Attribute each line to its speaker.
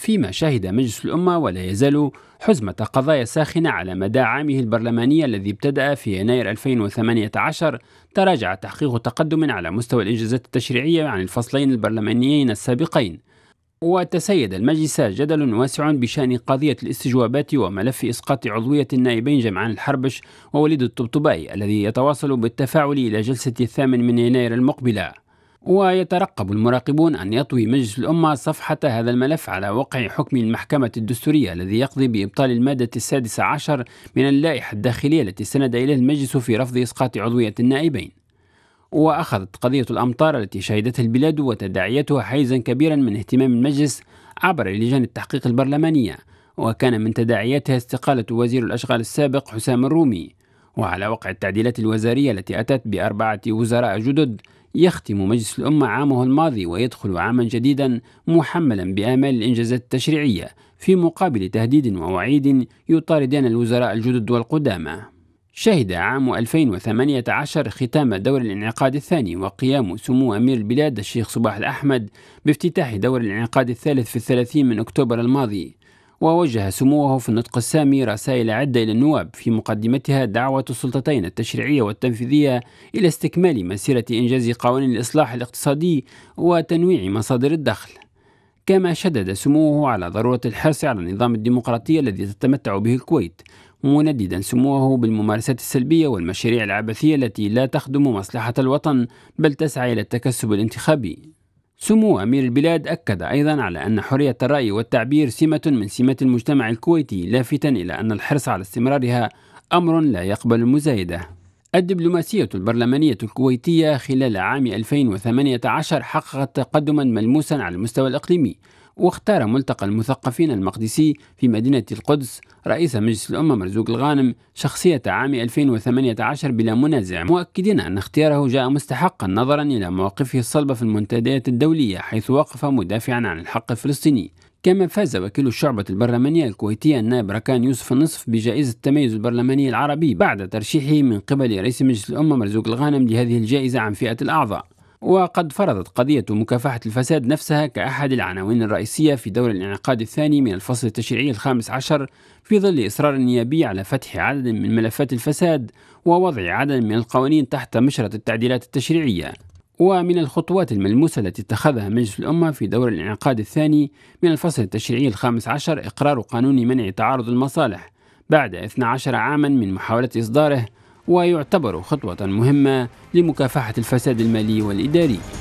Speaker 1: فيما شهد مجلس الأمة ولا يزال حزمة قضايا ساخنة على مدى عامه البرلماني الذي ابتدأ في يناير 2018 تراجع تحقيق تقدم على مستوى الإنجازات التشريعية عن الفصلين البرلمانيين السابقين وتسيد المجلس جدل واسع بشأن قضية الاستجوابات وملف إسقاط عضوية النائبين جمعان الحربش ووليد الطبطبائي الذي يتواصل بالتفاعل إلى جلسة الثامن من يناير المقبلة ويترقب المراقبون أن يطوي مجلس الأمة صفحة هذا الملف على وقع حكم المحكمة الدستورية الذي يقضي بإبطال المادة السادسة عشر من اللائحة الداخلية التي استند إليها المجلس في رفض إسقاط عضوية النائبين وأخذت قضية الأمطار التي شهدتها البلاد وتداعيتها حيزا كبيرا من اهتمام المجلس عبر لجان التحقيق البرلمانية وكان من تداعياتها استقالة وزير الأشغال السابق حسام الرومي وعلى وقع التعديلات الوزارية التي أتت بأربعة وزراء جدد يختم مجلس الأمة عامه الماضي ويدخل عاما جديدا محملا بآمال الإنجازات التشريعية في مقابل تهديد ووعيد يطاردان الوزراء الجدد والقدامى شهد عام 2018 ختام دور الانعقاد الثاني وقيام سمو أمير البلاد الشيخ صباح الأحمد بافتتاح دور الانعقاد الثالث في الثلاثين من أكتوبر الماضي ووجه سموه في النطق السامي رسائل عدة إلى النواب في مقدمتها دعوة السلطتين التشريعية والتنفيذية إلى استكمال مسيرة إنجاز قوانين الإصلاح الاقتصادي وتنويع مصادر الدخل كما شدد سموه على ضرورة الحرص على النظام الديمقراطي الذي تتمتع به الكويت منددا سموه بالممارسات السلبية والمشاريع العبثية التي لا تخدم مصلحة الوطن بل تسعى إلى التكسب الانتخابي سمو أمير البلاد أكد أيضا على أن حرية الرأي والتعبير سمة من سمات المجتمع الكويتي لافتا إلى أن الحرص على استمرارها أمر لا يقبل المزايدة الدبلوماسية البرلمانية الكويتية خلال عام 2018 حققت تقدما ملموسا على المستوى الإقليمي واختار ملتقى المثقفين المقدسي في مدينة القدس رئيس مجلس الأمة مرزوق الغانم شخصية عام 2018 بلا منازع مؤكدين أن اختياره جاء مستحقا نظرا إلى مواقفه الصلبة في المنتديات الدولية حيث وقف مدافعا عن الحق الفلسطيني كما فاز وكيل الشعبة البرلمانية الكويتية النائب ركان يوسف النصف بجائزة التميز البرلماني العربي بعد ترشيحه من قبل رئيس مجلس الأمة مرزوق الغانم لهذه الجائزة عن فئة الأعضاء وقد فرضت قضية مكافحة الفساد نفسها كأحد العناوين الرئيسية في دور الانعقاد الثاني من الفصل التشريعي الخامس عشر في ظل إصرار النيابي على فتح عدد من ملفات الفساد ووضع عدد من القوانين تحت مشرط التعديلات التشريعية ومن الخطوات الملموسة التي اتخذها مجلس الأمة في دور الانعقاد الثاني من الفصل التشريعي الخامس عشر إقرار قانون منع تعارض المصالح بعد 12 عاما من محاولة إصداره ويعتبر خطوة مهمة لمكافحة الفساد المالي والإداري